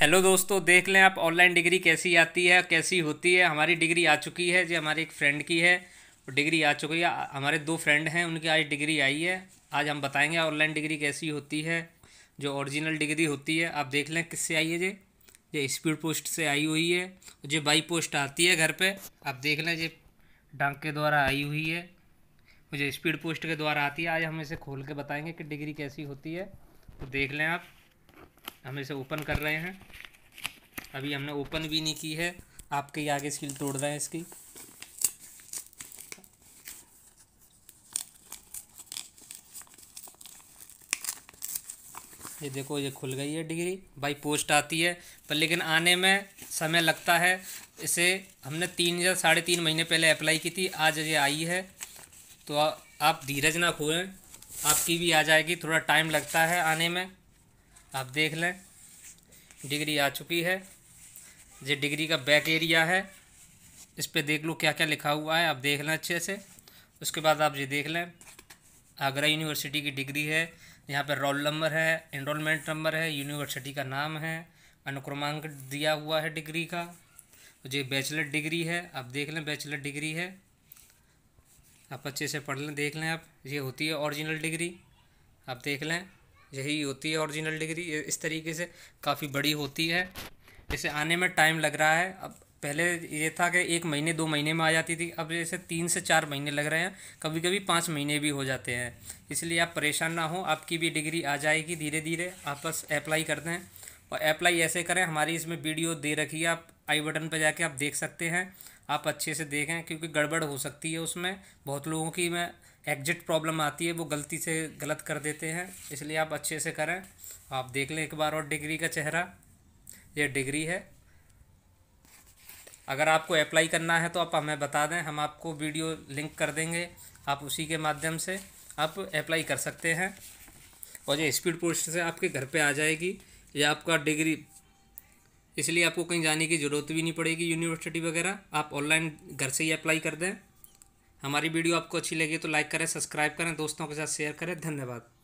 hello दोस्तों देख लें आप ऑनलाइन डिग्री कैसी आती है कैसी होती है हमारी डिग्री आ चुकी है जो हमारे एक फ्रेंड की है और डिग्री आ चुकी है हमारे दो फ्रेंड हैं उनकी आज डिग्री आई है आज हम बताएंगे ऑनलाइन डिग्री कैसी होती है जो ओरिजिनल डिग्री होती है आप देख लें किससे आई है जी ये स्पीड पोस्ट से आई हुई है जो बाई पोस्ट आती है घर पर आप देख लें जी डाक के द्वारा आई हुई है मुझे स्पीड पोस्ट के द्वारा आती है आज हम इसे खोल के बताएंगे कि डिग्री कैसी होती है तो देख लें आप हम इसे ओपन कर रहे हैं अभी हमने ओपन भी नहीं की है आपके ही आगे स्किल तोड़ रहे हैं इसकी ये देखो ये खुल गई है डिग्री भाई पोस्ट आती है पर लेकिन आने में समय लगता है इसे हमने तीन या साढ़े तीन महीने पहले अप्लाई की थी आज ये आई है तो आ, आप धीरज ना खोएं आपकी भी आ जाएगी थोड़ा टाइम लगता है आने में आप देख लें डिग्री आ चुकी है ये डिग्री का बैक एरिया है इस पर देख लो क्या क्या लिखा हुआ है आप देख लें अच्छे से उसके बाद आप ये देख लें आगरा यूनिवर्सिटी की डिग्री है यहाँ पर रोल नंबर है इनरोलमेंट नंबर है यूनिवर्सिटी का नाम है अनुक्रमांक दिया हुआ है डिग्री का जो तो बैचलर डिग्री है आप देख लें बैचलर डिग्री है आप अच्छे से पढ़ लें देख लें आप ये होती है ओरिजिनल डिग्री आप देख लें यही होती है ओरिजिनल डिग्री इस तरीके से काफ़ी बड़ी होती है इसे आने में टाइम लग रहा है अब पहले ये था कि एक महीने दो महीने में आ जाती थी अब जैसे तीन से चार महीने लग रहे हैं कभी कभी पाँच महीने भी हो जाते हैं इसलिए आप परेशान ना हो आपकी भी डिग्री आ जाएगी धीरे धीरे आप बस अप्लाई कर दें और अप्लाई ऐसे करें हमारी इसमें वीडियो दे रखी है आप आई बटन पर जाके आप देख सकते हैं आप अच्छे से देखें क्योंकि गड़बड़ हो सकती है उसमें बहुत लोगों की मैं एग्जिट प्रॉब्लम आती है वो गलती से गलत कर देते हैं इसलिए आप अच्छे से करें आप देख लें एक बार और डिग्री का चेहरा ये डिग्री है अगर आपको अप्लाई करना है तो आप हमें बता दें हम आपको वीडियो लिंक कर देंगे आप उसी के माध्यम से आप अप्लाई कर सकते हैं और ये स्पीड पोस्ट से आपके घर पे आ जाएगी ये आपका डिग्री इसलिए आपको कहीं जाने की ज़रूरत भी नहीं पड़ेगी यूनिवर्सिटी वगैरह आप ऑनलाइन घर से ही अप्लाई कर दें हमारी वीडियो आपको अच्छी लगी तो लाइक करें सब्सक्राइब करें दोस्तों के साथ शेयर करें धन्यवाद